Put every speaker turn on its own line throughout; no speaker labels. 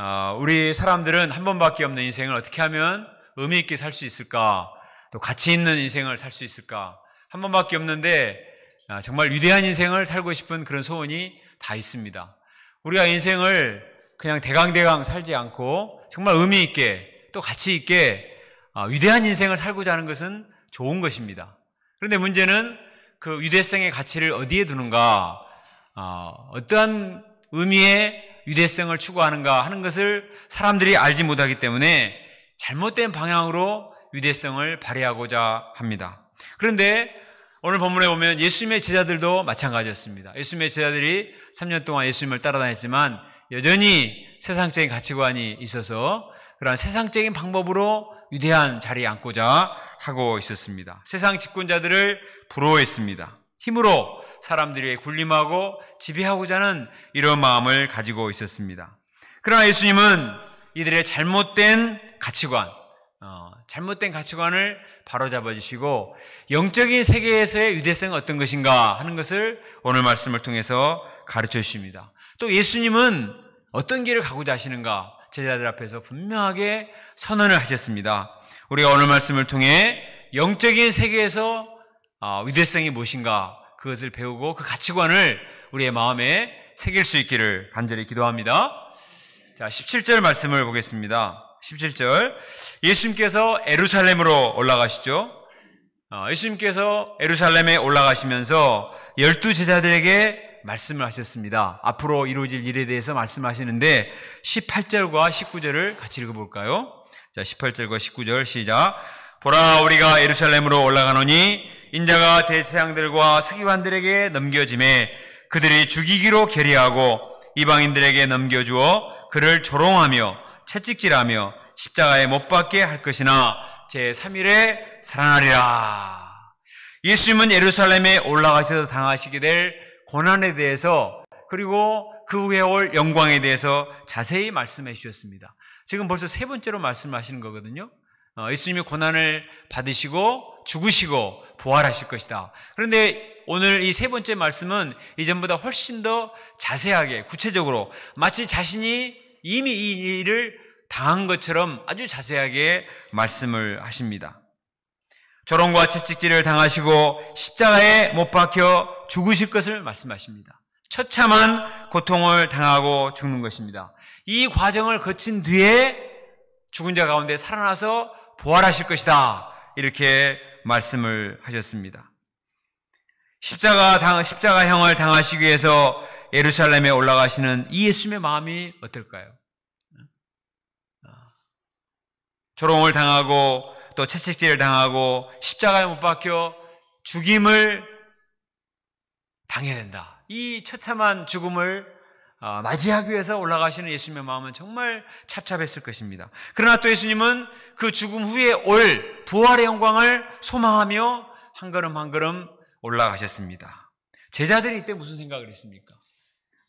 어, 우리 사람들은 한 번밖에 없는 인생을 어떻게 하면 의미 있게 살 수 있을까? 또 가치 있는 인생을 살 수 있을까? 한 번밖에 없는데 아, 정말 위대한 인생을 살고 싶은 그런 소원이 다 있습니다. 우리가 인생을 그냥 대강대강 살지 않고 정말 의미 있게 또 가치 있게 아, 위대한 인생을 살고자 하는 것은 좋은 것입니다. 그런데 문제는 그 위대성의 가치를 어디에 두는가? 아, 어떠한 의미의 유대성을 추구하는가 하는 것을 사람들이 알지 못하기 때문에 잘못된 방향으로 유대성을 발휘하고자 합니다. 그런데 오늘 본문에 보면 예수님의 제자들도 마찬가지였습니다. 예수님의 제자들이 3년 동안 예수님을 따라다녔지만 여전히 세상적인 가치관이 있어서 그러한 세상적인 방법으로 위대한 자리에 앉고자 하고 있었습니다. 세상 집권자들을 부러워했습니다. 힘으로 사람들에게 군림하고 지배하고자 하는 이런 마음을 가지고 있었습니다. 그러나 예수님은 이들의 잘못된 가치관, 어, 잘못된 가치관을 바로잡아 주시고 영적인 세계에서의 유대성은 어떤 것인가 하는 것을 오늘 말씀을 통해서 가르쳐 주십니다. 또 예수님은 어떤 길을 가고자 하시는가 제자들 앞에서 분명하게 선언을 하셨습니다. 우리가 오늘 말씀을 통해 영적인 세계에서 어, 위대성이 무엇인가 그것을 배우고 그 가치관을 우리의 마음에 새길 수 있기를 간절히 기도합니다. 자, 17절 말씀을 보겠습니다. 17절. 예수님께서 에루살렘으로 올라가시죠. 어, 예수님께서 에루살렘에 올라가시면서 열두 제자들에게 말씀을 하셨습니다. 앞으로 이루어질 일에 대해서 말씀하시는데 18절과 19절을 같이 읽어볼까요? 자, 18절과 19절 시작. 보라, 우리가 에루살렘으로 올라가노니 인자가 대세양들과 서기관들에게 넘겨짐에 그들이 죽이기로 결의하고 이방인들에게 넘겨주어 그를 조롱하며 채찍질하며 십자가에 못 박게 할 것이나 제3일에 살아나리라. 예수님은 예루살렘에 올라가셔서 당하시게 될 고난에 대해서 그리고 그 후에 올 영광에 대해서 자세히 말씀해 주셨습니다. 지금 벌써 세 번째로 말씀하시는 거거든요. 어, 예수님이 고난을 받으시고 죽으시고 부활하실 것이다. 그런데 오늘 이 세 번째 말씀은 이전보다 훨씬 더 자세하게 구체적으로 마치 자신이 이미 이 일을 당한 것처럼 아주 자세하게 말씀을 하십니다. 저런과 채찍질을 당하시고 십자가에 못 박혀 죽으실 것을 말씀하십니다. 처참한 고통을 당하고 죽는 것입니다. 이 과정을 거친 뒤에 죽은 자 가운데 살아나서 부활하실 것이다. 이렇게 말씀을 하셨습니다. 십자가 당, 십자가형을 당하시기 위해서 예루살렘에 올라가시는 이 예수님의 마음이 어떨까요? 아. 조롱을 당하고 또 채찍질을 당하고 십자가에 못 박혀 죽임을 당해야 된다. 이 처참한 죽음을 어, 맞이하기 위해서 올라가시는 예수님의 마음은 정말 찹찹했을 것입니다. 그러나 또 예수님은 그 죽음 후에 올 부활의 영광을 소망하며 한 걸음 한 걸음 올라가셨습니다. 제자들이 이때 무슨 생각을 했습니까?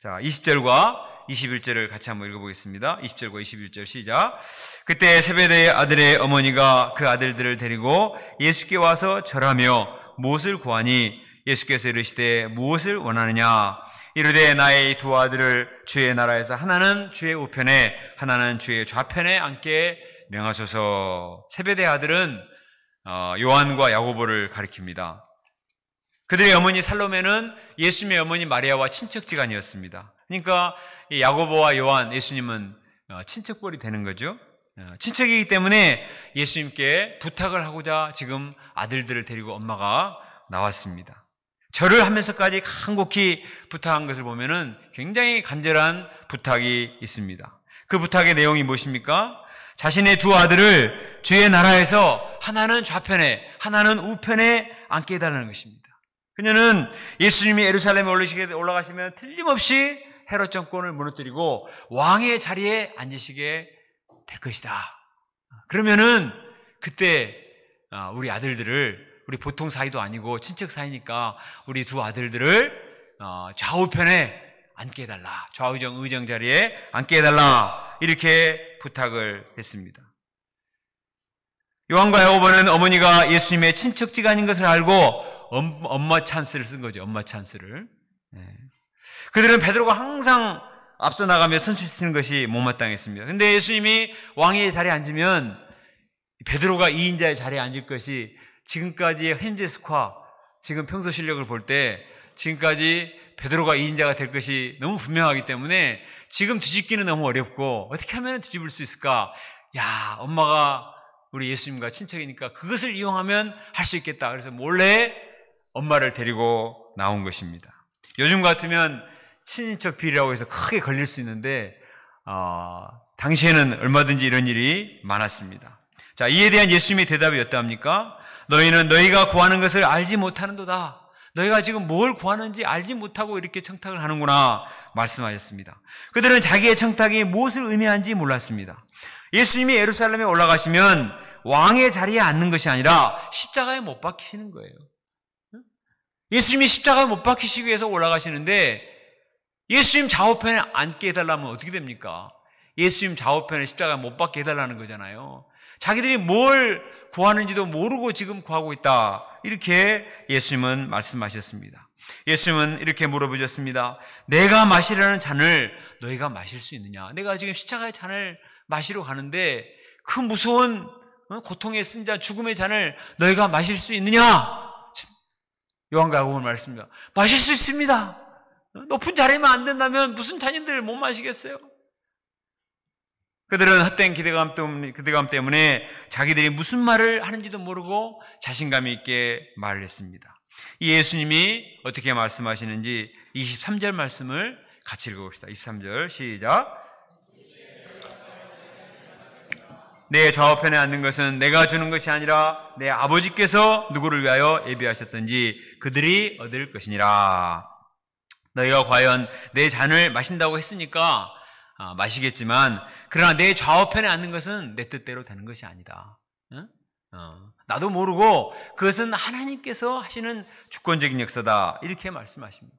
자, 20절과 21절을 같이 한번 읽어보겠습니다. 20절과 21절 시작. 그때 세배대의 아들의 어머니가 그 아들들을 데리고 예수께 와서 절하며 무엇을 구하니 예수께서 이르시되 무엇을 원하느냐 이르되 나의 두 아들을 주의 나라에서 하나는 주의 우편에 하나는 주의 좌편에 앉게 명하소서. 세배대 아들은 어, 요한과 야고보를 가리킵니다. 그들의 어머니 살로메는 예수님의 어머니 마리아와 친척지간이었습니다. 그러니까 야고보와 요한, 예수님은 어, 친척벌이 되는 거죠. 어, 친척이기 때문에 예수님께 부탁을 하고자 지금 아들들을 데리고 엄마가 나왔습니다. 절을 하면서까지 간곡히 부탁한 것을 보면은 굉장히 간절한 부탁이 있습니다. 그 부탁의 내용이 무엇입니까? 자신의 두 아들을 주의 나라에서 하나는 좌편에, 하나는 우편에 앉게 해달라는 것입니다. 그녀는 예수님이 예루살렘에 올라가시면 틀림없이 헤롯 정권을 무너뜨리고 왕의 자리에 앉으시게 될 것이다. 그러면은 그때 아, 우리 아들들을 우리 보통 사이도 아니고 친척 사이니까 우리 두 아들들을 어, 좌우편에 앉게 해달라. 좌우정 의정 자리에 앉게 해달라. 이렇게 부탁을 했습니다. 요한과 야고보는 어머니가 예수님의 친척지가 아닌 것을 알고 엄마 찬스를 쓴 거죠. 엄마 찬스를. 네. 그들은 베드로가 항상 앞서 나가며 선수치는 것이 못마땅했습니다. 근데 예수님이 왕의 자리에 앉으면 베드로가 이인자의 자리에 앉을 것이 지금까지의 현재 스코어, 지금 평소 실력을 볼 때 지금까지 베드로가 2인자가 될 것이 너무 분명하기 때문에 지금 뒤집기는 너무 어렵고 어떻게 하면 뒤집을 수 있을까? 야, 엄마가 우리 예수님과 친척이니까 그것을 이용하면 할 수 있겠다. 그래서 몰래 엄마를 데리고 나온 것입니다. 요즘 같으면 친인척 비리라고 해서 크게 걸릴 수 있는데 어, 당시에는 얼마든지 이런 일이 많았습니다. 자, 이에 대한 예수님의 대답이 어떠합니까? 너희는 너희가 구하는 것을 알지 못하는도다. 너희가 지금 뭘 구하는지 알지 못하고 이렇게 청탁을 하는구나 말씀하셨습니다. 그들은 자기의 청탁이 무엇을 의미하는지 몰랐습니다. 예수님이 예루살렘에 올라가시면 왕의 자리에 앉는 것이 아니라 십자가에 못 박히시는 거예요. 예수님이 십자가에 못 박히시기 위해서 올라가시는데 예수님 좌우편에 앉게 해달라면 어떻게 됩니까? 예수님 좌우편에 십자가에 못 박게 해달라는 거잖아요. 자기들이 뭘 구하는지도 모르고 지금 구하고 있다. 이렇게 예수님은 말씀하셨습니다. 예수님은 이렇게 물어보셨습니다. 내가 마시려는 잔을 너희가 마실 수 있느냐? 내가 지금 시차가의 잔을 마시러 가는데 그 무서운 어, 고통의 쓴자 죽음의 잔을 너희가 마실 수 있느냐? 요한가복음 말씀입니다. 마실 수 있습니다. 어, 높은 자리만 안 된다면 무슨 잔인들 못 마시겠어요? 그들은 헛된 기대감 때문에, 기대감 때문에 자기들이 무슨 말을 하는지도 모르고 자신감 있게 말을 했습니다. 예수님이 어떻게 말씀하시는지 23절 말씀을 같이 읽어봅시다. 23절 시작. 내 좌우편에 앉는 것은 내가 주는 것이 아니라 내 아버지께서 누구를 위하여 예비하셨던지 그들이 얻을 것이니라. 너희가 과연 내 잔을 마신다고 했으니까 아, 마시겠지만 그러나 내 좌우편에 앉는 것은 내 뜻대로 되는 것이 아니다. 응? 어, 나도 모르고 그것은 하나님께서 하시는 주권적인 역사다 이렇게 말씀하십니다.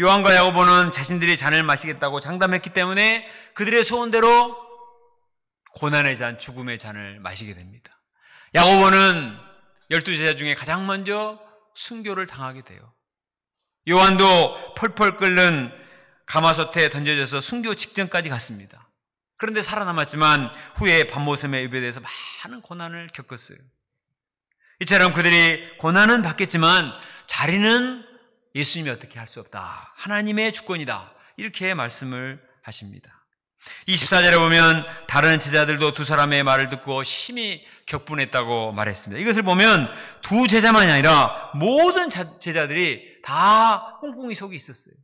요한과 야고보는 자신들이 잔을 마시겠다고 장담했기 때문에 그들의 소원대로 고난의 잔, 죽음의 잔을 마시게 됩니다. 야고보는 열두 제자 중에 가장 먼저 순교를 당하게 돼요. 요한도 펄펄 끓는 가마솥에 던져져서 순교 직전까지 갔습니다. 그런데 살아남았지만 후에 반모섬의 유배돼서 많은 고난을 겪었어요. 이처럼 그들이 고난은 받겠지만 자리는 예수님이 어떻게 할 수 없다. 하나님의 주권이다. 이렇게 말씀을 하십니다. 24절에 보면 다른 제자들도 두 사람의 말을 듣고 심히 격분했다고 말했습니다. 이것을 보면 두 제자만이 아니라 모든 제자들이 다 꽁꽁이 속에 있었어요.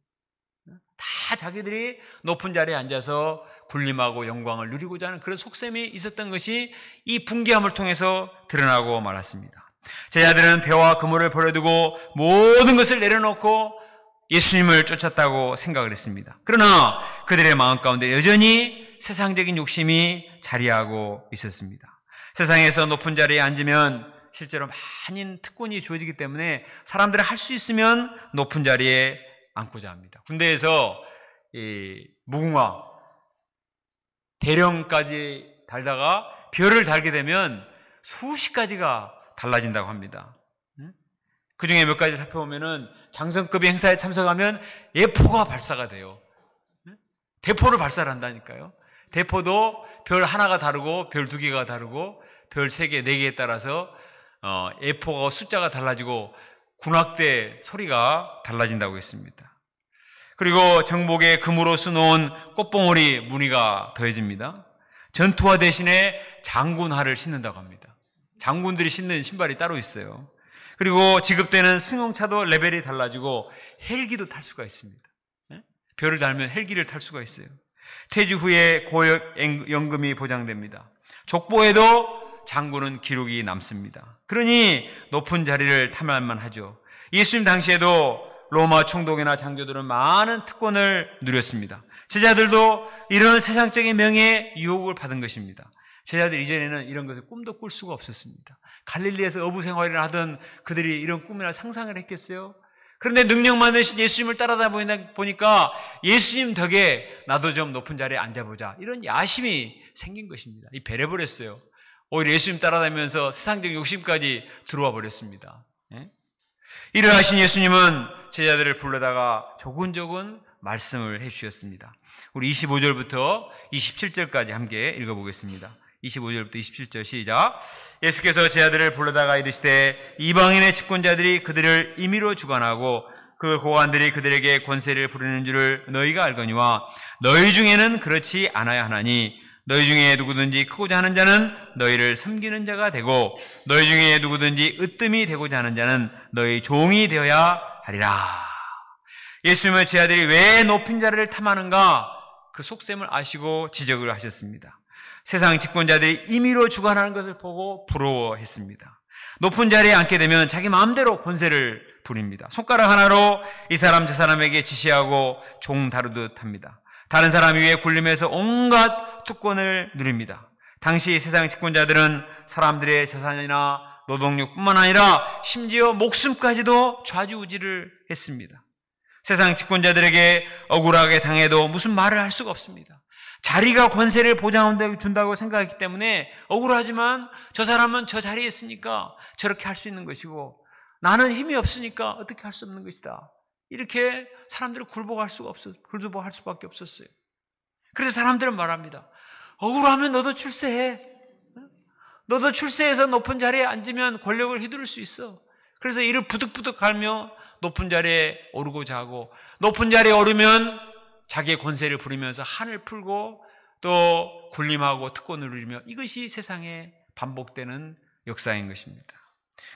다 자기들이 높은 자리에 앉아서 군림하고 영광을 누리고자 하는 그런 속셈이 있었던 것이 이 분개함을 통해서 드러나고 말았습니다. 제자들은 배와 그물을 버려두고 모든 것을 내려놓고 예수님을 쫓았다고 생각을 했습니다. 그러나 그들의 마음 가운데 여전히 세상적인 욕심이 자리하고 있었습니다. 세상에서 높은 자리에 앉으면 실제로 많은 특권이 주어지기 때문에 사람들은 할 수 있으면 높은 자리에 안고자 합니다. 군대에서 무궁화 대령까지 달다가 별을 달게 되면 수십 가지가 달라진다고 합니다. 그 중에 몇 가지 살펴보면은 장성급의 행사에 참석하면 예포가 발사가 돼요. 대포를 발사를 한다니까요. 대포도 별 하나가 다르고 별 두 개가 다르고 별 세 개, 네 개에 따라서 어, 예포가 숫자가 달라지고 군악대 소리가 달라진다고 했습니다. 그리고 정복의 금으로 수놓은 꽃봉오리 무늬가 더해집니다. 전투화 대신에 장군화를 신는다고 합니다. 장군들이 신는 신발이 따로 있어요. 그리고 지급되는 승용차도 레벨이 달라지고 헬기도 탈 수가 있습니다. 예? 별을 달면 헬기를 탈 수가 있어요. 퇴직 후에 고액 연금이 보장됩니다. 족보에도 장군은 기록이 남습니다. 그러니 높은 자리를 탐할만 하죠. 예수님 당시에도 로마 총독이나 장교들은 많은 특권을 누렸습니다. 제자들도 이런 세상적인 명예의 유혹을 받은 것입니다. 제자들 이전에는 이런 것을 꿈도 꿀 수가 없었습니다. 갈릴리에서 어부 생활을 하던 그들이 이런 꿈이나 상상을 했겠어요? 그런데 능력 많으신 예수님을 따라다 보니까 예수님 덕에 나도 좀 높은 자리에 앉아보자. 이런 야심이 생긴 것입니다. 이 배려버렸어요. 오히려 예수님 따라다니면서 세상적 욕심까지 들어와 버렸습니다. 예? 이를 하신 예수님은 제자들을 불러다가 조근조근 말씀을 해주셨습니다. 우리 25절부터 27절까지 함께 읽어보겠습니다. 25절부터 27절 시작. 예수께서 제자들을 불러다가 이르시되 이방인의 집권자들이 그들을 임의로 주관하고 그 고관들이 그들에게 권세를 부리는 줄을 너희가 알거니와 너희 중에는 그렇지 않아야 하나니 너희 중에 누구든지 크고자 하는 자는 너희를 섬기는 자가 되고 너희 중에 누구든지 으뜸이 되고자 하는 자는 너희 종이 되어야 하리라. 예수님의 제자들이 왜 높은 자리를 탐하는가 그 속셈을 아시고 지적을 하셨습니다. 세상 집권자들이 임의로 주관하는 것을 보고 부러워했습니다. 높은 자리에 앉게 되면 자기 마음대로 권세를 부립니다. 손가락 하나로 이 사람 저 사람에게 지시하고 종 다루듯 합니다. 다른 사람 위에 굴림해서 온갖 영 특권을 누립니다. 당시 세상 집권자들은 사람들의 재산이나 노동력뿐만 아니라 심지어 목숨까지도 좌지우지를 했습니다. 세상 집권자들에게 억울하게 당해도 무슨 말을 할 수가 없습니다. 자리가 권세를 보장한다고 생각했기 때문에 억울하지만 저 사람은 저 자리에 있으니까 저렇게 할 수 있는 것이고 나는 힘이 없으니까 어떻게 할 수 없는 것이다. 이렇게 사람들을 굴복할 수가 없어, 굴복할 수밖에 없었어요. 그래서 사람들은 말합니다. 억울하면 너도 출세해. 너도 출세해서 높은 자리에 앉으면 권력을 휘두를 수 있어. 그래서 이를 부득부득 갈며 높은 자리에 오르고자 하고 높은 자리에 오르면 자기의 권세를 부리면서 한을 풀고 또 군림하고 특권을 누리며 이것이 세상에 반복되는 역사인 것입니다.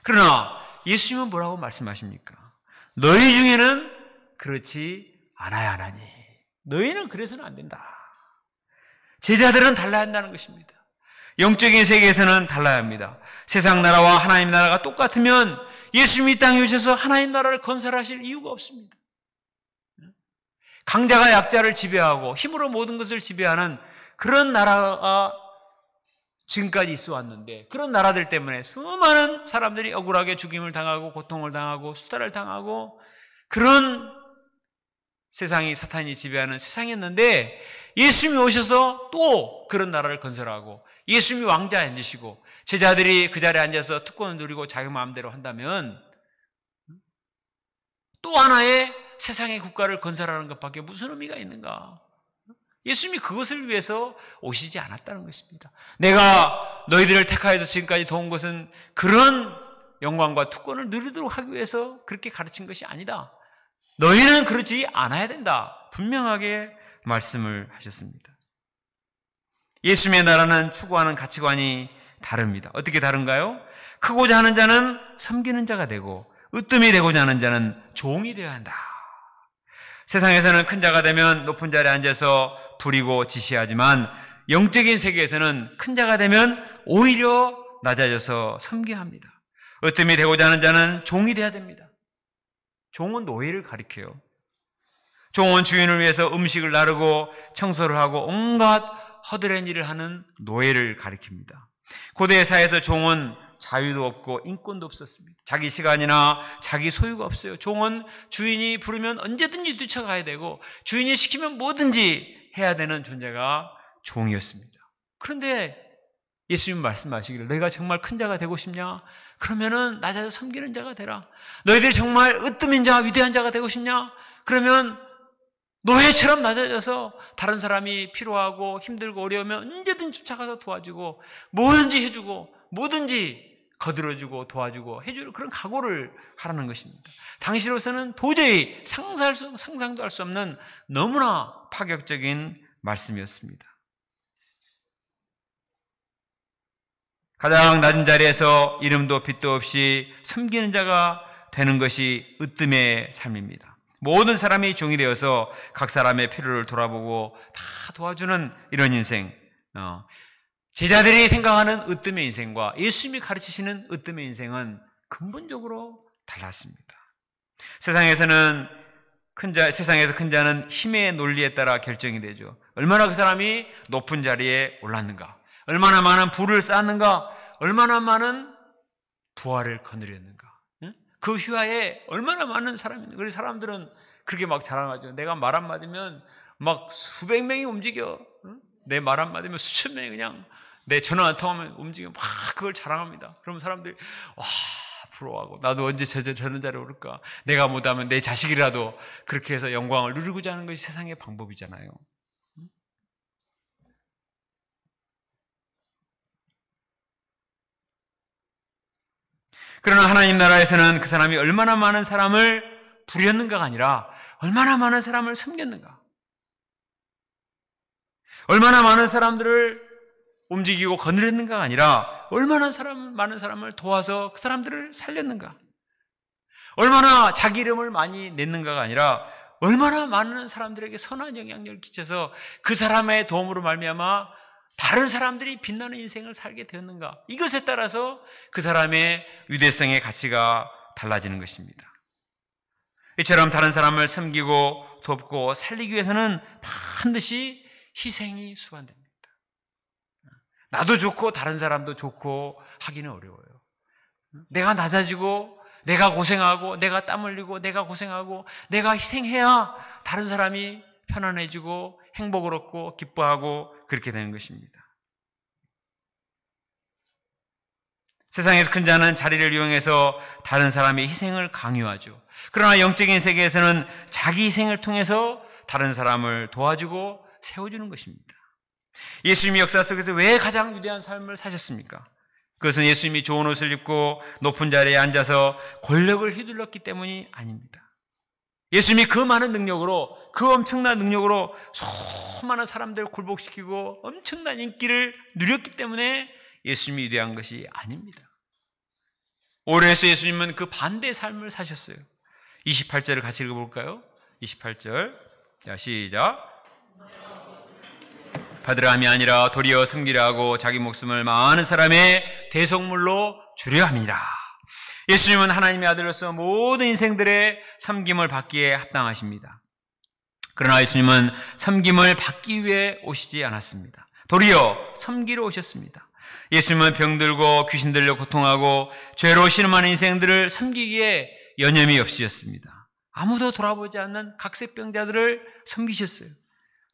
그러나 예수님은 뭐라고 말씀하십니까? 너희 중에는 그렇지 않아야 하나니 너희는 그래서는 안 된다. 제자들은 달라야 한다는 것입니다. 영적인 세계에서는 달라야 합니다. 세상 나라와 하나님 나라가 똑같으면 예수님이 땅에 오셔서 하나님 나라를 건설하실 이유가 없습니다. 강자가 약자를 지배하고 힘으로 모든 것을 지배하는 그런 나라가 지금까지 있어 왔는데 그런 나라들 때문에 수많은 사람들이 억울하게 죽임을 당하고 고통을 당하고 수탈을 당하고 그런 세상이 사탄이 지배하는 세상이었는데 예수님이 오셔서 또 그런 나라를 건설하고 예수님이 왕자에 앉으시고 제자들이 그 자리에 앉아서 특권을 누리고 자기 마음대로 한다면 또 하나의 세상의 국가를 건설하는 것밖에 무슨 의미가 있는가? 예수님이 그것을 위해서 오시지 않았다는 것입니다. 내가 너희들을 택하여서 지금까지 도운 것은 그런 영광과 특권을 누리도록 하기 위해서 그렇게 가르친 것이 아니다. 너희는 그러지 않아야 된다. 분명하게 말씀을 하셨습니다. 예수의 나라는 추구하는 가치관이 다릅니다. 어떻게 다른가요? 크고자 하는 자는 섬기는 자가 되고 으뜸이 되고자 하는 자는 종이 되어야 한다. 세상에서는 큰 자가 되면 높은 자리에 앉아서 부리고 지시하지만 영적인 세계에서는 큰 자가 되면 오히려 낮아져서 섬겨 합니다. 으뜸이 되고자 하는 자는 종이 되어야 됩니다. 종은 노예를 가리켜요. 종은 주인을 위해서 음식을 나르고 청소를 하고 온갖 허드렛 일을 하는 노예를 가리킵니다. 고대 사회에서 종은 자유도 없고 인권도 없었습니다. 자기 시간이나 자기 소유가 없어요. 종은 주인이 부르면 언제든지 뛰쳐가야 되고 주인이 시키면 뭐든지 해야 되는 존재가 종이었습니다. 그런데 예수님 말씀하시기를 너희가 정말 큰 자가 되고 싶냐? 그러면은 낮아서 섬기는 자가 되라. 너희들이 정말 으뜸인 자, 위대한 자가 되고 싶냐? 그러면 노예처럼 낮아져서 다른 사람이 필요하고 힘들고 어려우면 언제든지 쫓아가서 도와주고 뭐든지 해주고 뭐든지 거들어주고 도와주고 해줄 그런 각오를 하라는 것입니다. 당시로서는 도저히 상상할 수, 상상도 할 수 없는 너무나 파격적인 말씀이었습니다. 가장 낮은 자리에서 이름도 빛도 없이 섬기는 자가 되는 것이 으뜸의 삶입니다. 모든 사람이 종이 되어서 각 사람의 필요를 돌아보고 다 도와주는 이런 인생. 어. 제자들이 생각하는 으뜸의 인생과 예수님이 가르치시는 으뜸의 인생은 근본적으로 달랐습니다. 세상에서는 큰 자, 세상에서 큰 자는 힘의 논리에 따라 결정이 되죠. 얼마나 그 사람이 높은 자리에 올랐는가. 얼마나 많은 부를 쌓는가? 얼마나 많은 부활을 거느렸는가? 응? 그 휘하에 얼마나 많은 사람이 있는가? 그래서 사람들은 그렇게 막 자랑하죠. 내가 말 한마디면 막 수백 명이 움직여. 응? 내말 한마디면 수천 명이 그냥 내 전화 안 통하면 움직여. 막 그걸 자랑합니다. 그러면 사람들이, 와, 부러워하고 나도 언제 저, 저, 저런 자리에 오를까? 내가 못하면 내 자식이라도 그렇게 해서 영광을 누리고자 하는 것이 세상의 방법이잖아요. 그러나 하나님 나라에서는 그 사람이 얼마나 많은 사람을 부렸는가가 아니라 얼마나 많은 사람을 섬겼는가. 얼마나 많은 사람들을 움직이고 거느렸는가가 아니라 얼마나 사람, 많은 사람을 도와서 그 사람들을 살렸는가. 얼마나 자기 이름을 많이 냈는가가 아니라 얼마나 많은 사람들에게 선한 영향력을 끼쳐서 그 사람의 도움으로 말미암아 다른 사람들이 빛나는 인생을 살게 되었는가? 이것에 따라서 그 사람의 유대성의 가치가 달라지는 것입니다. 이처럼 다른 사람을 섬기고 돕고 살리기 위해서는 반드시 희생이 수반됩니다. 나도 좋고 다른 사람도 좋고 하기는 어려워요. 내가 낮아지고 내가 고생하고 내가 땀 흘리고 내가 고생하고 내가 희생해야 다른 사람이 편안해지고 행복을 얻고 기뻐하고 그렇게 되는 것입니다. 세상에서 큰 자는 자리를 이용해서 다른 사람의 희생을 강요하죠. 그러나 영적인 세계에서는 자기 희생을 통해서 다른 사람을 도와주고 세워주는 것입니다. 예수님이 역사 속에서 왜 가장 위대한 삶을 사셨습니까? 그것은 예수님이 좋은 옷을 입고 높은 자리에 앉아서 권력을 휘둘렀기 때문이 아닙니다. 예수님이 그 많은 능력으로, 그 엄청난 능력으로 수많은 사람들을 굴복시키고 엄청난 인기를 누렸기 때문에 예수님이 위대한 것이 아닙니다. 오래에서 예수님은 그 반대의 삶을 사셨어요. 28절을 같이 읽어볼까요? 28절. 자, 시작. 받으라함이 아니라 도리어 섬기라 하고 자기 목숨을 많은 사람의 대속물로 주려 합니다. 예수님은 하나님의 아들로서 모든 인생들의 섬김을 받기에 합당하십니다. 그러나 예수님은 섬김을 받기 위해 오시지 않았습니다. 도리어 섬기러 오셨습니다. 예수님은 병들고 귀신들로 고통하고 죄로 신음하는 인생들을 섬기기에 여념이 없으셨습니다. 아무도 돌아보지 않는 각색병자들을 섬기셨어요.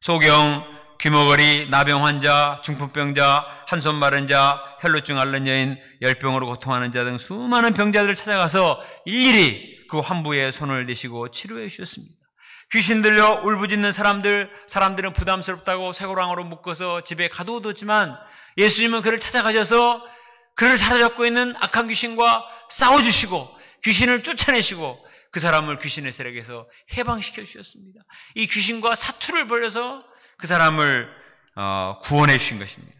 소경 귀머거리, 나병 환자, 중풍병자, 한손 마른 자, 혈루증 앓는 여인, 열병으로 고통하는 자 등 수많은 병자들을 찾아가서 일일이 그 환부에 손을 대시고 치료해 주셨습니다. 귀신 들려 울부짖는 사람들, 사람들은 부담스럽다고 쇠고랑으로 묶어서 집에 가둬뒀지만 예수님은 그를 찾아가셔서 그를 사로잡고 있는 악한 귀신과 싸워주시고 귀신을 쫓아내시고 그 사람을 귀신의 세력에서 해방시켜 주셨습니다. 이 귀신과 사투를 벌려서 그 사람을 어, 구원해 주신 것입니다.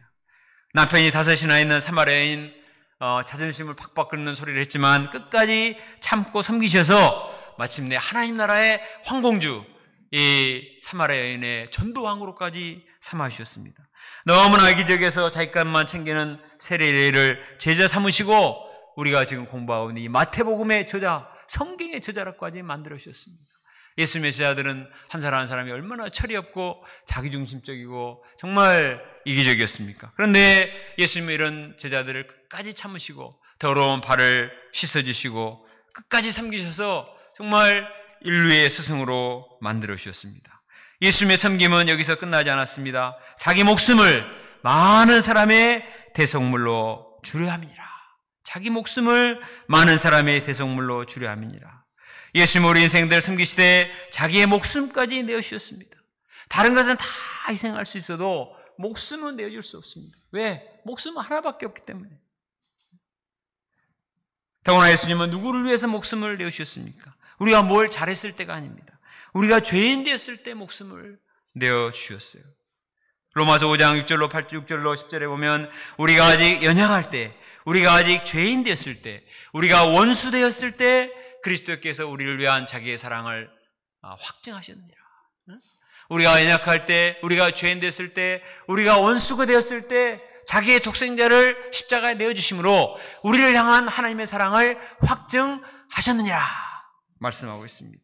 남편이 다섯이나 있는 사마리아인 어, 자존심을 팍팍 긁는 소리를 했지만 끝까지 참고 섬기셔서 마침내 하나님 나라의 황공주 이 사마리아인의 전도왕으로까지 삼아주셨습니다. 너무나 기적에서 자기값만 챙기는 세례를 제자 삼으시고 우리가 지금 공부하온 이 마태복음의 저자, 성경의 저자라까지 만들어 주셨습니다. 예수 메시아들은 한 사람 한 사람이 얼마나 철이 없고 자기중심적이고 정말 이기적이었습니까? 그런데 예수님은 이런 제자들을 끝까지 참으시고 더러운 발을 씻어주시고 끝까지 섬기셔서 정말 인류의 스승으로 만들어 주셨습니다. 예수님의 섬김은 여기서 끝나지 않았습니다. 자기 목숨을 많은 사람의 대성물로 주려 함니라 자기 목숨을 많은 사람의 대성물로 주려 함니라 예수님 우리 인생들 섬기시되 자기의 목숨까지 내어주셨습니다. 다른 것은 다 희생할 수 있어도 목숨은 내어줄 수 없습니다. 왜? 목숨은 하나밖에 없기 때문에. 더구나 예수님은 누구를 위해서 목숨을 내어주셨습니까? 우리가 뭘 잘했을 때가 아닙니다. 우리가 죄인 됐을 때 목숨을 내어주셨어요. 로마서 5장 6절로 8, 6절로 10절에 보면 우리가 아직 연약할 때, 우리가 아직 죄인 됐을 때, 우리가 원수 되었을 때 그리스도께서 우리를 위한 자기의 사랑을 아, 확증하셨느니라. 우리가 연약할 때, 우리가 죄인 됐을 때, 우리가 원수가 되었을 때 자기의 독생자를 십자가에 내어 주심으로 우리를 향한 하나님의 사랑을 확증하셨느니라 말씀하고 있습니다.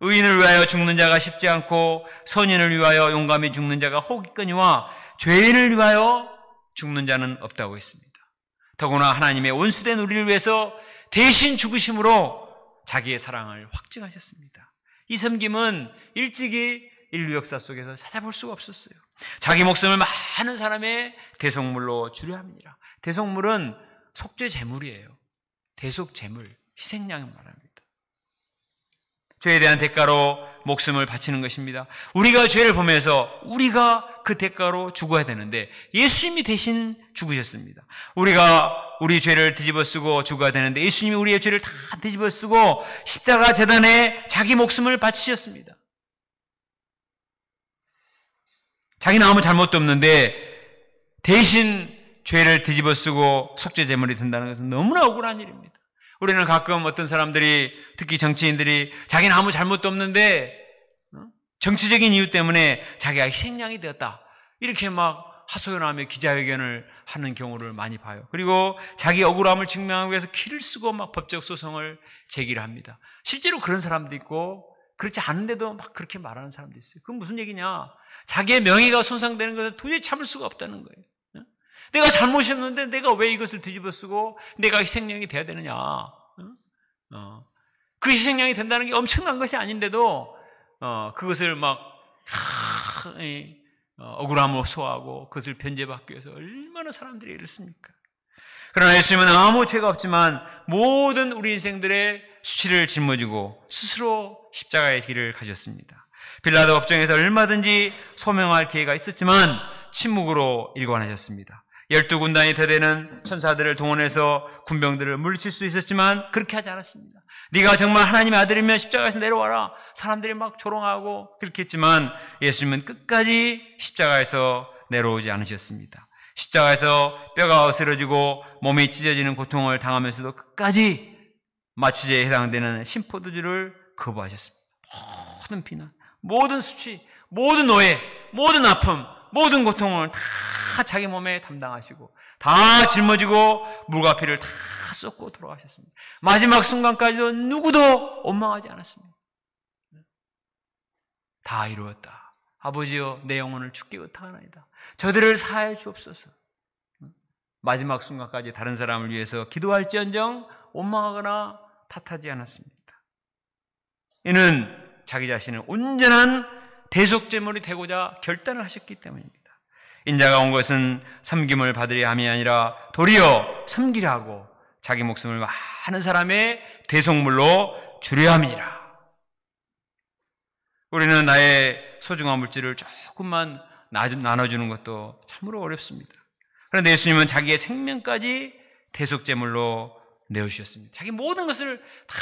의인을 위하여 죽는 자가 쉽지 않고 선인을 위하여 용감히 죽는 자가 혹이거니와 죄인을 위하여 죽는 자는 없다고 했습니다. 더구나 하나님의 원수된 우리를 위해서 대신 죽으심으로 자기의 사랑을 확증하셨습니다. 이 섬김은 일찍이 인류 역사 속에서 찾아볼 수가 없었어요. 자기 목숨을 많은 사람의 대속물로 주려 합니다. 대속물은 속죄 제물이에요. 대속 제물, 희생양을 말합니다. 죄에 대한 대가로 목숨을 바치는 것입니다. 우리가 죄를 보면서 우리가 그 대가로 죽어야 되는데 예수님이 대신 죽으셨습니다. 우리가 우리 죄를 뒤집어 쓰고 죽어야 되는데 예수님이 우리의 죄를 다 뒤집어 쓰고 십자가 재단에 자기 목숨을 바치셨습니다. 자기는 아무 잘못도 없는데 대신 죄를 뒤집어 쓰고 속죄 제물이 된다는 것은 너무나 억울한 일입니다. 우리는 가끔 어떤 사람들이 특히 정치인들이 자기는 아무 잘못도 없는데 정치적인 이유 때문에 자기가 희생양이 되었다. 이렇게 막 하소연하며 기자회견을 하는 경우를 많이 봐요. 그리고 자기 억울함을 증명하기 위해서 키를 쓰고 막 법적 소송을 제기를 합니다. 실제로 그런 사람도 있고 그렇지 않은데도 막 그렇게 말하는 사람도 있어요. 그건 무슨 얘기냐? 자기의 명예가 손상되는 것을 도저히 참을 수가 없다는 거예요. 내가 잘못했는데 내가 왜 이것을 뒤집어 쓰고 내가 희생양이 돼야 되느냐? 어. 그 희생양이 된다는 게 엄청난 것이 아닌데도 어, 그것을 막 하, 이, 어, 억울함으로 소화하고 그것을 변제받기 위해서 얼마나 사람들이 애를 씁니까? 그러나 예수님은 아무 죄가 없지만 모든 우리 인생들의 수치를 짊어지고 스스로 십자가의 길을 가셨습니다. 빌라도 법정에서 얼마든지 소명할 기회가 있었지만 침묵으로 일관하셨습니다. 열두 군단이 되되는 천사들을 동원해서 군병들을 물칠 수 있었지만 그렇게 하지 않았습니다. 네가 정말 하나님의 아들이면 십자가에서 내려와라. 사람들이 막 조롱하고 그렇겠지만 예수님은 끝까지 십자가에서 내려오지 않으셨습니다. 십자가에서 뼈가 으러지고 몸이 찢어지는 고통을 당하면서도 끝까지 마취제에 해당되는 심포도주를 거부하셨습니다. 모든 비난, 모든 수치, 모든 노예, 모든 아픔, 모든 고통을 다 자기 몸에 담당하시고 다 짊어지고 물과 피를 다 쏟고 돌아가셨습니다. 마지막 순간까지도 누구도 원망하지 않았습니다. 다 이루었다. 아버지여 내 영혼을 죽게 의탁하나이다. 저들을 사해 주옵소서. 마지막 순간까지 다른 사람을 위해서 기도할지언정 원망하거나 탓하지 않았습니다. 이는 자기 자신을 온전한 대속제물이 되고자 결단을 하셨기 때문입니다. 인자가 온 것은 섬김을 받으려 함이 아니라 도리어 섬기려 하고 자기 목숨을 많은 사람의 대속물로 주려 함이니라. 우리는 나의 소중한 물질을 조금만 나눠주는 것도 참으로 어렵습니다. 그런데 예수님은 자기의 생명까지 대속제물로 내어주셨습니다. 자기 모든 것을 다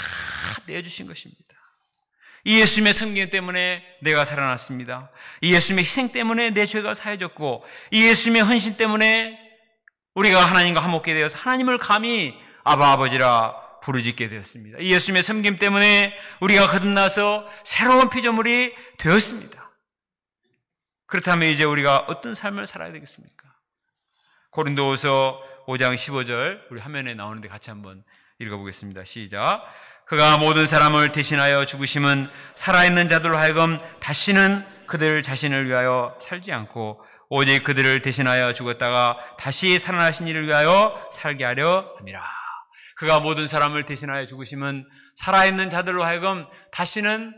내어주신 것입니다. 이 예수님의 섬김 때문에 내가 살아났습니다. 이 예수님의 희생 때문에 내 죄가 사해졌고, 이 예수님의 헌신 때문에 우리가 하나님과 함께 되어서 하나님을 감히 아바 아버지라 부르짖게 되었습니다. 이 예수님의 섬김 때문에 우리가 거듭나서 새로운 피조물이 되었습니다. 그렇다면 이제 우리가 어떤 삶을 살아야 되겠습니까? 고린도후서 5장 15절 우리 화면에 나오는데 같이 한번 읽어보겠습니다. 시작. 그가 모든 사람을 대신하여 죽으심은 살아있는 자들로 하여금 다시는 그들 자신을 위하여 살지 않고 오직 그들을 대신하여 죽었다가 다시 살아나신 이를 위하여 살게 하려 함이라. 그가 모든 사람을 대신하여 죽으심은 살아있는 자들로 하여금 다시는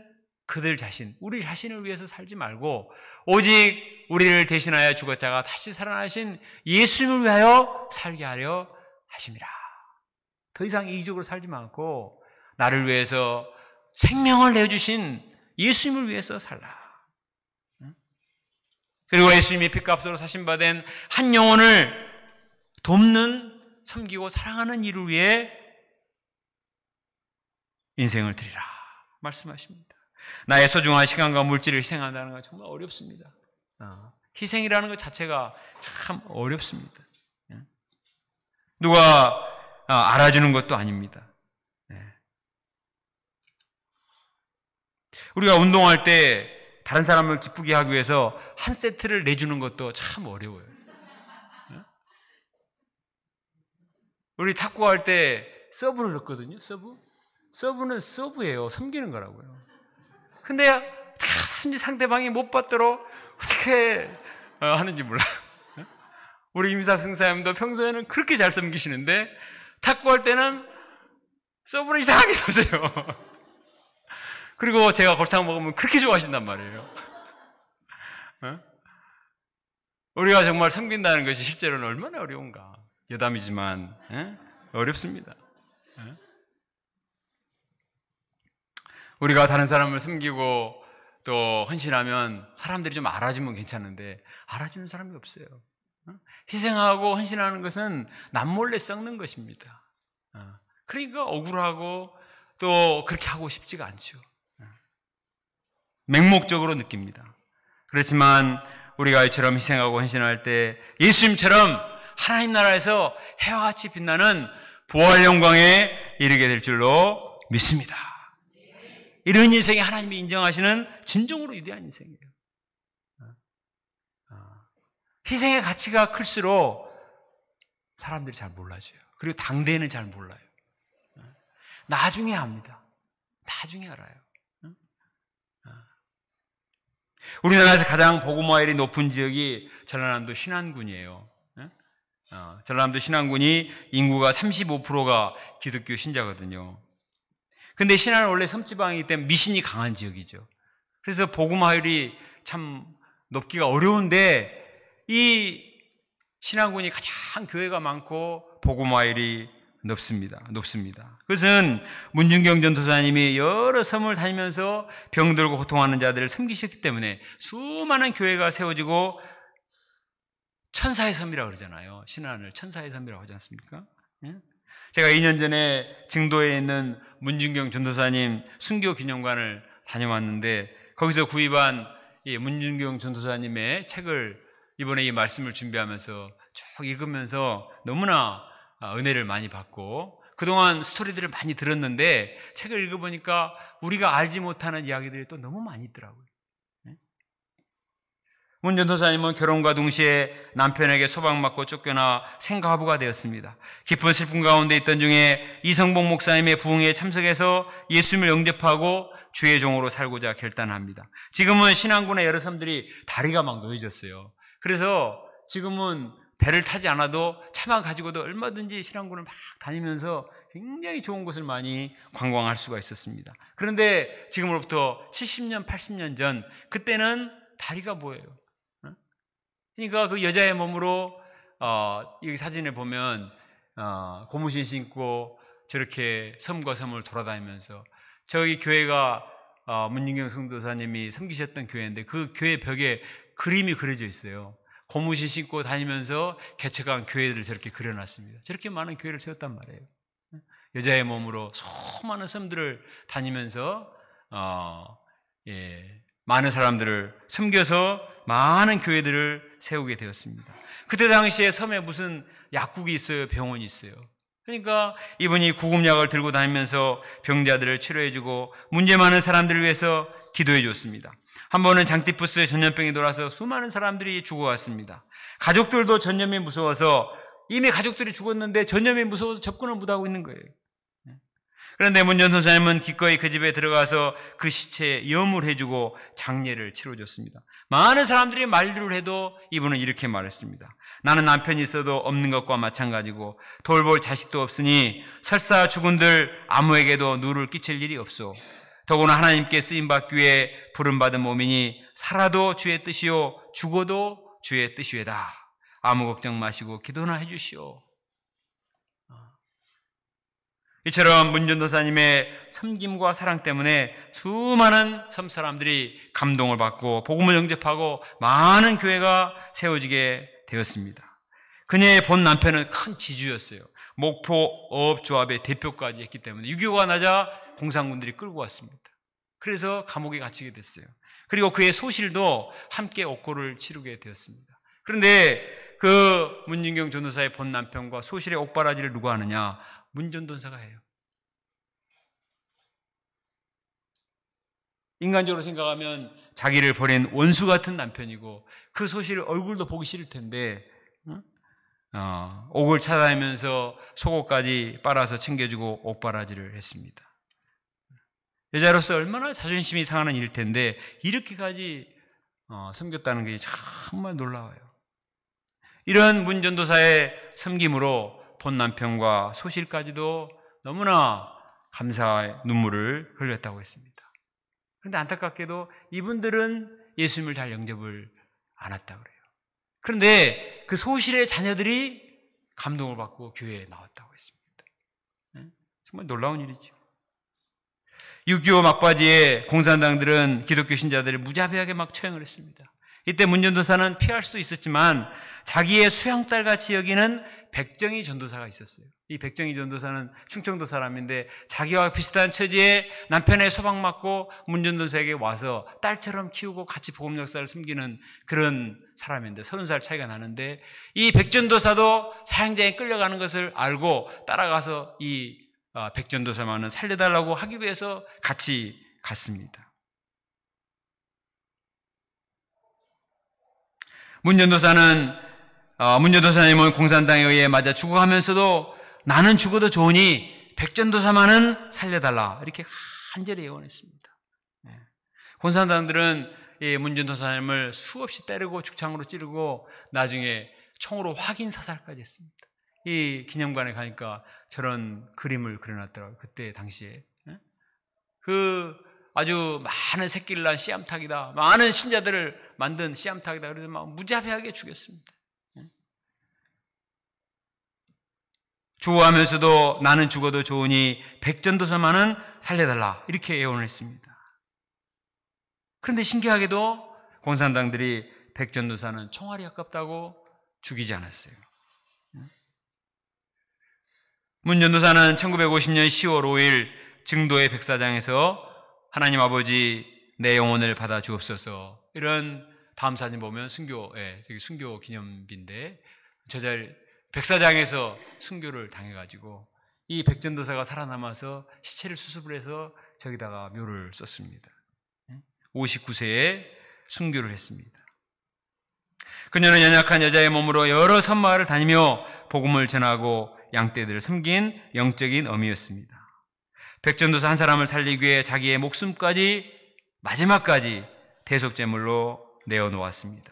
그들 자신, 우리 자신을 위해서 살지 말고 오직 우리를 대신하여 죽었다가 다시 살아나신 예수님을 위하여 살게 하려 하심이라. 더 이상 이기적으로 살지 않고 나를 위해서 생명을 내주신 예수님을 위해서 살라. 그리고 예수님이 핏값으로 사신받은 한 영혼을 돕는, 섬기고 사랑하는 일을 위해 인생을 드리라. 말씀하십니다. 나의 소중한 시간과 물질을 희생한다는 건 정말 어렵습니다. 어. 희생이라는 것 자체가 참 어렵습니다. 누가 어, 알아주는 것도 아닙니다. 예. 우리가 운동할 때 다른 사람을 기쁘게 하기 위해서 한 세트를 내주는 것도 참 어려워요. 예? 우리 탁구할 때 서브를 넣거든요. 서브. 서브는 서브예요. 섬기는 거라고요. 근데 다든지 상대방이 못 받도록 어떻게 어, 하는지 몰라. 요 예? 우리 임사승사님도 평소에는 그렇게 잘 섬기시는데 탁구할 때는 서브를 이상하게 하세요 그리고 제가 골탕 먹으면 그렇게 좋아하신단 말이에요. 어? 우리가 정말 섬긴다는 것이 실제로는 얼마나 어려운가. 여담이지만, 어? 어렵습니다. 어? 우리가 다른 사람을 섬기고 또 헌신하면 사람들이 좀 알아주면 괜찮은데, 알아주는 사람이 없어요. 희생하고 헌신하는 것은 남몰래 썩는 것입니다. 어. 그러니까 억울하고 또 그렇게 하고 싶지가 않죠. 어. 맹목적으로 느낍니다. 그렇지만 우리가 이처럼 희생하고 헌신할 때 예수님처럼 하나님 나라에서 해와 같이 빛나는 부활 영광에 이르게 될 줄로 믿습니다. 이런 인생이 하나님이 인정하시는 진정으로 위대한 인생이에요. 희생의 가치가 클수록 사람들이 잘몰라져요 그리고 당대에는 잘 몰라요. 나중에 압니다 나중에 알아요. 우리나라에서 가장 보고마일이 높은 지역이 전라남도 신안군이에요. 어, 전라남도 신안군이 인구가 35%가 기독교 신자거든요. 근데 신안은 원래 섬지방이기 때문에 미신이 강한 지역이죠. 그래서 보고마일이 참 높기가 어려운데 이 신앙군이 가장 교회가 많고 보고마일이 높습니다. 높습니다. 그것은 문준경 전도사님이 여러 섬을 다니면서 병들고 고통하는 자들을 섬기셨기 때문에 수많은 교회가 세워지고 천사의 섬이라고 그러잖아요. 신안을 천사의 섬이라고 하지 않습니까? 예? 제가 2년 전에 증도에 있는 문준경 전도사님 순교 기념관을 다녀왔는데 거기서 구입한 문준경 전도사님의 책을 이번에 이 말씀을 준비하면서 쭉 읽으면서 너무나 아, 은혜를 많이 받고 그동안 스토리들을 많이 들었는데 책을 읽어보니까 우리가 알지 못하는 이야기들이 또 너무 많이 있더라고요. 네? 문 전도사님은 결혼과 동시에 남편에게 소방맞고 쫓겨나 생가부가 되었습니다. 깊은 슬픔 가운데 있던 중에 이성복 목사님의 부흥에 참석해서 예수님을 영접하고 주의 종으로 살고자 결단합니다. 지금은 신앙군의 여러 섬들이 다리가 막 놓여졌어요. 그래서 지금은 배를 타지 않아도 차만 가지고도 얼마든지 신랑군을막 다니면서 굉장히 좋은 곳을 많이 관광할 수가 있었습니다. 그런데 지금으로부터 70년, 80년 전 그때는 다리가 보여요. 어? 그러니까 그 여자의 몸으로 어, 여기 사진에 보면 어, 고무신 신고 저렇게 섬과 섬을 돌아다니면서 저기 교회가 어, 문진경 성도사님이 섬기셨던 교회인데 그 교회 벽에 그림이 그려져 있어요. 고무신 신고 다니면서 개척한 교회들을 저렇게 그려놨습니다. 저렇게 많은 교회를 세웠단 말이에요. 여자의 몸으로 수많은 섬들을 다니면서 어, 예, 많은 사람들을 섬겨서 많은 교회들을 세우게 되었습니다. 그때 당시에 섬에 무슨 약국이 있어요, 병원이 있어요. 그러니까 이분이 구급약을 들고 다니면서 병자들을 치료해주고 문제 많은 사람들을 위해서 기도해줬습니다. 한 번은 장티푸스 의 전염병이 돌아서 수많은 사람들이 죽어왔습니다. 가족들도 전염이 무서워서 이미 가족들이 죽었는데 전염이 무서워서 접근을 못하고 있는 거예요. 그런데 문 전 선사님은 기꺼이 그 집에 들어가서 그 시체에 염을 해주고 장례를 치러줬습니다. 많은 사람들이 만류를 해도 이분은 이렇게 말했습니다. 나는 남편이 있어도 없는 것과 마찬가지고 돌볼 자식도 없으니 설사 죽은들 아무에게도 누를 끼칠 일이 없소. 더구나 하나님께 쓰임받기 위해 부름받은 몸이니 살아도 주의 뜻이요 죽어도 주의 뜻이외다. 아무 걱정 마시고 기도나 해주시오. 이처럼 문전도사님의 섬김과 사랑 때문에 수많은 섬 사람들이 감동을 받고 복음을 영접하고 많은 교회가 세워지게 되었습니다. 그녀의 본 남편은 큰 지주였어요. 목포 어업조합의 대표까지 했기 때문에 6 2 5가 나자 공산군들이 끌고 왔습니다. 그래서 감옥에 갇히게 됐어요. 그리고 그의 소실도 함께 옥고를 치르게 되었습니다. 그런데 그 문진경 전도사의 본 남편과 소실의 옥바라지를 누가 하느냐? 문전도사가 해요. 인간적으로 생각하면 자기를 버린 원수 같은 남편이고 그소실을 얼굴도 보기 싫을 텐데 어, 옥을 찾아내면서 속옷까지 빨아서 챙겨주고 옥바라지를 했습니다. 여자로서 얼마나 자존심이 상하는 일일 텐데 이렇게까지 어, 섬겼다는 게 정말 놀라워요. 이런 문전도사의 섬김으로 아 남편과 소실까지도 너무나 감사의 눈물을 흘렸다고 했습니다. 그런데 안타깝게도 이분들은 예수님을 잘 영접을 않았다 그래요. 그런데 그 소실의 자녀들이 감동을 받고 교회에 나왔다고 했습니다. 예? 정말 놀라운 일이죠. 6.25 막바지에 공산당들은 기독교 신자들을 무자비하게 막 처형을 했습니다. 이때 문전도사는 피할 수도 있었지만 자기의 수양딸같이 여기는 백정희 전도사가 있었어요. 이 백정희 전도사는 충청도 사람인데 자기와 비슷한 처지에 남편의 소방 맞고 문 전도사에게 와서 딸처럼 키우고 같이 보험 역사를 숨기는 그런 사람인데 서른 살 차이가 나는데 이 백전도사도 사형장에 끌려가는 것을 알고 따라가서 이 어, 백전도사만은 살려달라고 하기 위해서 같이 갔습니다. 문 전도사는 어, 문여도사님은 공산당에 의해 맞아 죽어가면서도 나는 죽어도 좋으니 백전도사만은 살려달라 이렇게 간절히 예언했습니다 예. 공산당들은 문전도사님을 수없이 때리고 죽창으로 찌르고 나중에 총으로 확인 사살까지 했습니다. 이 기념관에 가니까 저런 그림을 그려놨더라고요. 그때 당시에 예? 그 아주 많은 새끼를 낳은 씨암탉이다. 많은 신자들을 만든 씨암탉이다. 그래서 막 무자비하게 죽였습니다. 주어하면서도 나는 죽어도 좋으니 백전도사만은 살려달라. 이렇게 애원을 했습니다. 그런데 신기하게도 공산당들이 백전도사는 총알이 아깝다고 죽이지 않았어요. 문전도사는 1950년 10월 5일 증도의 백사장에서 하나님 아버지 내 영혼을 받아 주옵소서 이런 다음 사진 보면 순교, 예, 네, 순교 기념비인데 저자를 백사장에서 순교를 당해가지고 이 백전도사가 살아남아서 시체를 수습을 해서 저기다가 묘를 썼습니다. 59세에 순교를 했습니다. 그녀는 연약한 여자의 몸으로 여러 선마을을 다니며 복음을 전하고 양떼들을 섬긴 영적인 어미였습니다. 백전도사 한 사람을 살리기 위해 자기의 목숨까지 마지막까지 대속제물로 내어놓았습니다.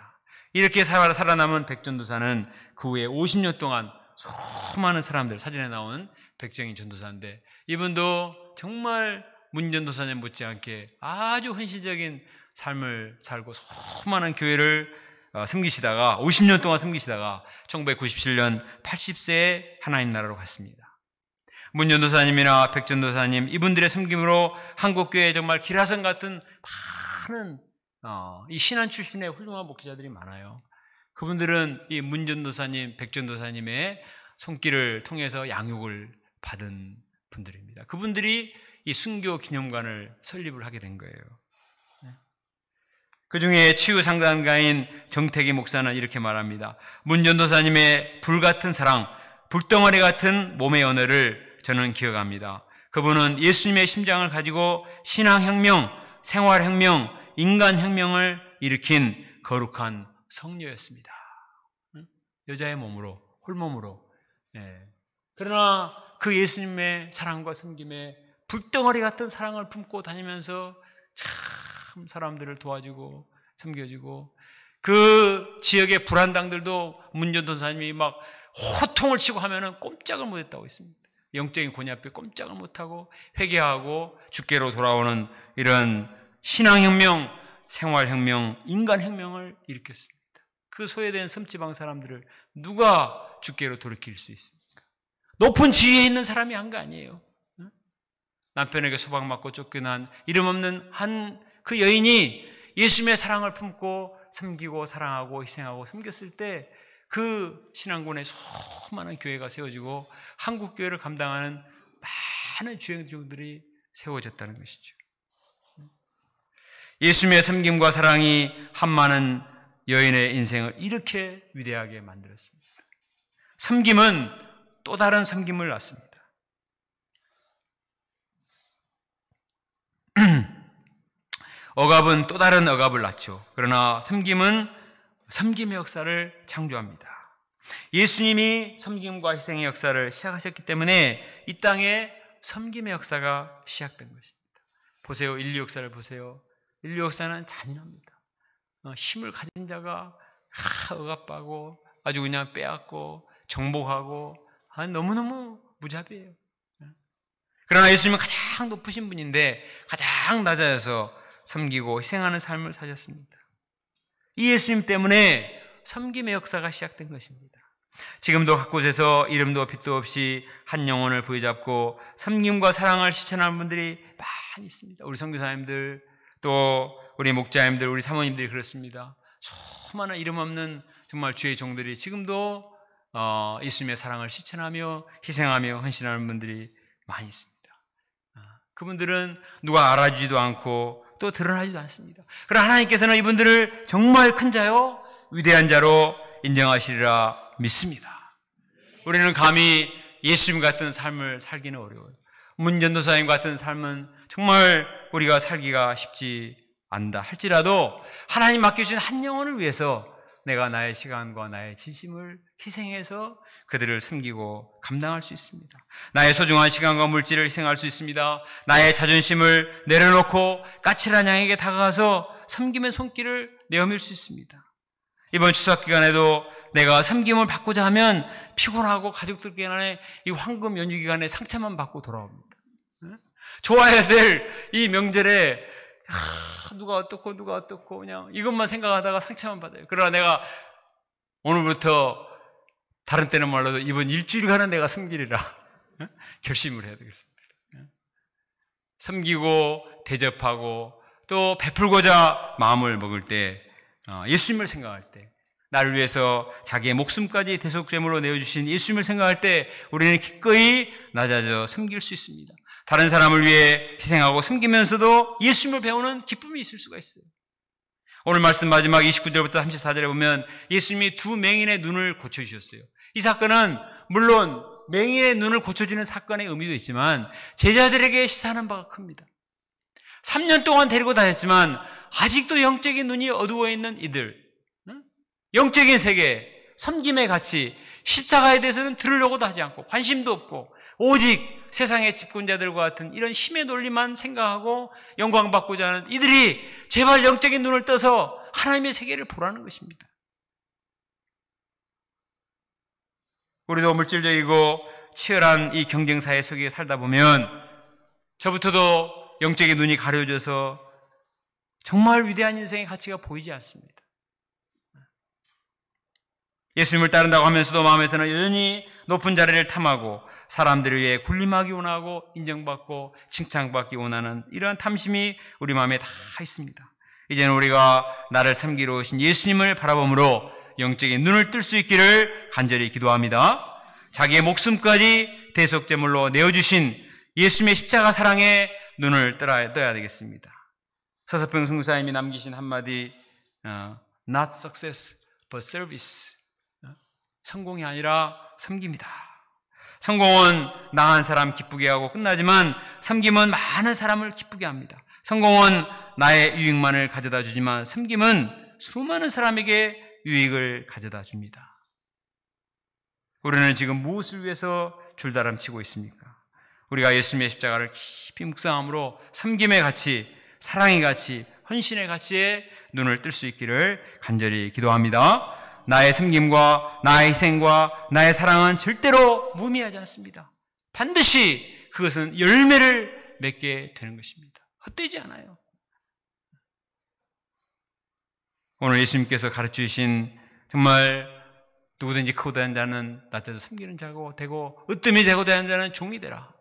이렇게 살아남은 백전도사는 그 후에 50년 동안 수많은 사람들 사진에 나오는 백정인 전도사인데 이분도 정말 문전 도사님 못지않게 아주 헌신적인 삶을 살고 수많은 교회를 어, 섬기시다가 50년 동안 섬기시다가 1997년 80세에 하나님 나라로 갔습니다. 문전 도사님이나 백전 도사님 이분들의 섬김으로 한국 교회에 정말 기라성 같은 많은 어, 이신한 출신의 훌륭한 목회자들이 많아요. 그분들은 이 문전도사님, 백전도사님의 손길을 통해서 양육을 받은 분들입니다. 그분들이 이 순교 기념관을 설립을 하게 된 거예요. 네. 그 중에 치유 상담가인 정태기 목사는 이렇게 말합니다. 문전도사님의 불같은 사랑, 불덩어리 같은 몸의 언어를 저는 기억합니다. 그분은 예수님의 심장을 가지고 신앙혁명, 생활혁명, 인간혁명을 일으킨 거룩한 성녀였습니다. 여자의 몸으로, 홀몸으로. 네. 그러나 그 예수님의 사랑과 섬김에 불덩어리 같은 사랑을 품고 다니면서 참 사람들을 도와주고 섬겨주고 그 지역의 불안당들도 문전도사님이 막 호통을 치고 하면은 꼼짝을 못했다고 했습니다. 영적인 고뇌 앞에 꼼짝을 못하고 회개하고 주께로 돌아오는 이런 신앙혁명, 생활혁명, 인간혁명을 일으켰습니다. 그 소외된 섬지방 사람들을 누가 주께로 돌이킬 수 있습니까? 높은 지위에 있는 사람이 한 거 아니에요. 남편에게 소방맞고 쫓겨난 이름 없는 한 그 여인이 예수님의 사랑을 품고 섬기고 사랑하고 희생하고 섬겼을 때 그 신앙군에 수많은 교회가 세워지고 한국 교회를 감당하는 많은 주행종들이 세워졌다는 것이죠. 예수님의 섬김과 사랑이 한 많은 여인의 인생을 이렇게 위대하게 만들었습니다. 섬김은 또 다른 섬김을 낳습니다. 억압은 또 다른 억압을 낳죠. 그러나 섬김은 섬김의 역사를 창조합니다. 예수님이 섬김과 희생의 역사를 시작하셨기 때문에 이 땅에 섬김의 역사가 시작된 것입니다. 보세요. 인류 역사를 보세요. 인류 역사는 잔인합니다. 어, 힘을 가지 한 자가 억압하고 아주 그냥 빼앗고 정복하고 아, 너무너무 무자비해요. 예. 그러나 예수님은 가장 높으신 분인데 가장 낮아져서 섬기고 희생하는 삶을 사셨습니다. 이 예수님 때문에 섬김의 역사가 시작된 것입니다. 지금도 각곳에서 이름도 빛도 없이 한 영혼을 부여잡고 섬김과 사랑을 실천하는 분들이 많이 있습니다. 우리 성교사님들또 우리 목자님들 우리 사모님들이 그렇습니다. 수많은 이름 없는 정말 주의 종들이 지금도 어, 예수님의 사랑을 실천하며 희생하며 헌신하는 분들이 많이 있습니다. 아, 그분들은 누가 알아주지도 않고 또 드러나지도 않습니다. 그러나 하나님께서는 이분들을 정말 큰 자요 위대한 자로 인정하시리라 믿습니다. 우리는 감히 예수님 같은 삶을 살기는 어려워요. 문전도사님 같은 삶은 정말 우리가 살기가 쉽지 안다 할지라도 하나님 맡겨주신 한 영혼을 위해서 내가 나의 시간과 나의 진심을 희생해서 그들을 섬기고 감당할 수 있습니다. 나의 소중한 시간과 물질을 희생할 수 있습니다. 나의 자존심을 내려놓고 까칠한 양에게 다가가서 섬김의 손길을 내어밀 수 있습니다. 이번 추석 기간에도 내가 섬김을 받고자 하면 피곤하고 가족들 간에 이 황금 연휴 기간에 상처만 받고 돌아옵니다. 좋아야 될 이 명절에 아, 누가 어떻고 누가 어떻고 그냥 이것만 생각하다가 상처만 받아요. 그러나 내가 오늘부터 다른 때는 말로도 이번 일주일간은 내가 섬기리라 결심을 해야 되겠습니다. 섬기고 대접하고 또 베풀고자 마음을 먹을 때 예수님을 어, 생각할 때 나를 위해서 자기의 목숨까지 대속제물로 내어주신 예수님을 생각할 때 우리는 기꺼이 낮아져 섬길 수 있습니다. 다른 사람을 위해 희생하고 숨기면서도 예수님을 배우는 기쁨이 있을 수가 있어요. 오늘 말씀 마지막 29절부터 34절에 보면 예수님이 두 맹인의 눈을 고쳐주셨어요. 이 사건은 물론 맹인의 눈을 고쳐주는 사건의 의미도 있지만 제자들에게 시사하는 바가 큽니다. 3년 동안 데리고 다녔지만 아직도 영적인 눈이 어두워 있는 이들, 영적인 세계, 섬김의 가치, 십자가에 대해서는 들으려고도 하지 않고 관심도 없고 오직 세상의 집권자들과 같은 이런 힘의 논리만 생각하고 영광받고자 하는 이들이 제발 영적인 눈을 떠서 하나님의 세계를 보라는 것입니다. 우리도 물질적이고 치열한 이 경쟁사회 속에 살다 보면 저부터도 영적인 눈이 가려져서 정말 위대한 인생의 가치가 보이지 않습니다. 예수님을 따른다고 하면서도 마음에서는 여전히 높은 자리를 탐하고 사람들에 의해 군림하기 원하고 인정받고 칭찬받기 원하는 이러한 탐심이 우리 마음에 다 있습니다. 이제는 우리가 나를 섬기러 오신 예수님을 바라보므로 영적인 눈을 뜰 수 있기를 간절히 기도합니다. 자기의 목숨까지 대속제물로 내어주신 예수님의 십자가 사랑에 눈을 떠야, 떠야 되겠습니다. 서서평 승사님이 남기신 한마디, 어, not success, but service. 어? 성공이 아니라 섬깁니다. 성공은 나한 사람 기쁘게 하고 끝나지만 섬김은 많은 사람을 기쁘게 합니다. 성공은 나의 유익만을 가져다 주지만 섬김은 수많은 사람에게 유익을 가져다 줍니다. 우리는 지금 무엇을 위해서 줄다람치고 있습니까? 우리가 예수님의 십자가를 깊이 묵상함으로 섬김의 가치, 사랑의 가치, 헌신의 가치에 눈을 뜰 수 있기를 간절히 기도합니다. 나의 섬김과 나의 희생과 나의 사랑은 절대로 무미하지 않습니다. 반드시 그것은 열매를 맺게 되는 것입니다. 헛되지 않아요. 오늘 예수님께서 가르쳐 주신 정말 누구든지 크고 대한 자는 낮에도 섬기는 자고 되고 으뜸이 되고 대한 자는 종이 되라.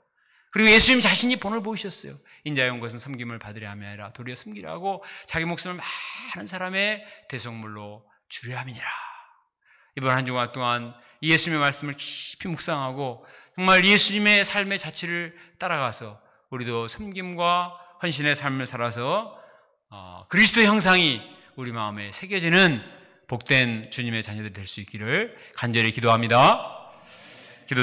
그리고 예수님 자신이 본을 보이셨어요. 인자의 온 것은 섬김을 받으려 함이 아니라 도리어 섬기라고 자기 목숨을 많은 사람의 대속물로 주려 함이니라. 이번 한 주간 동안 예수님의 말씀을 깊이 묵상하고 정말 예수님의 삶의 자취를 따라가서 우리도 섬김과 헌신의 삶을 살아서 어, 그리스도 형상이 우리 마음에 새겨지는 복된 주님의 자녀들 될 수 있기를 간절히 기도합니다. 기도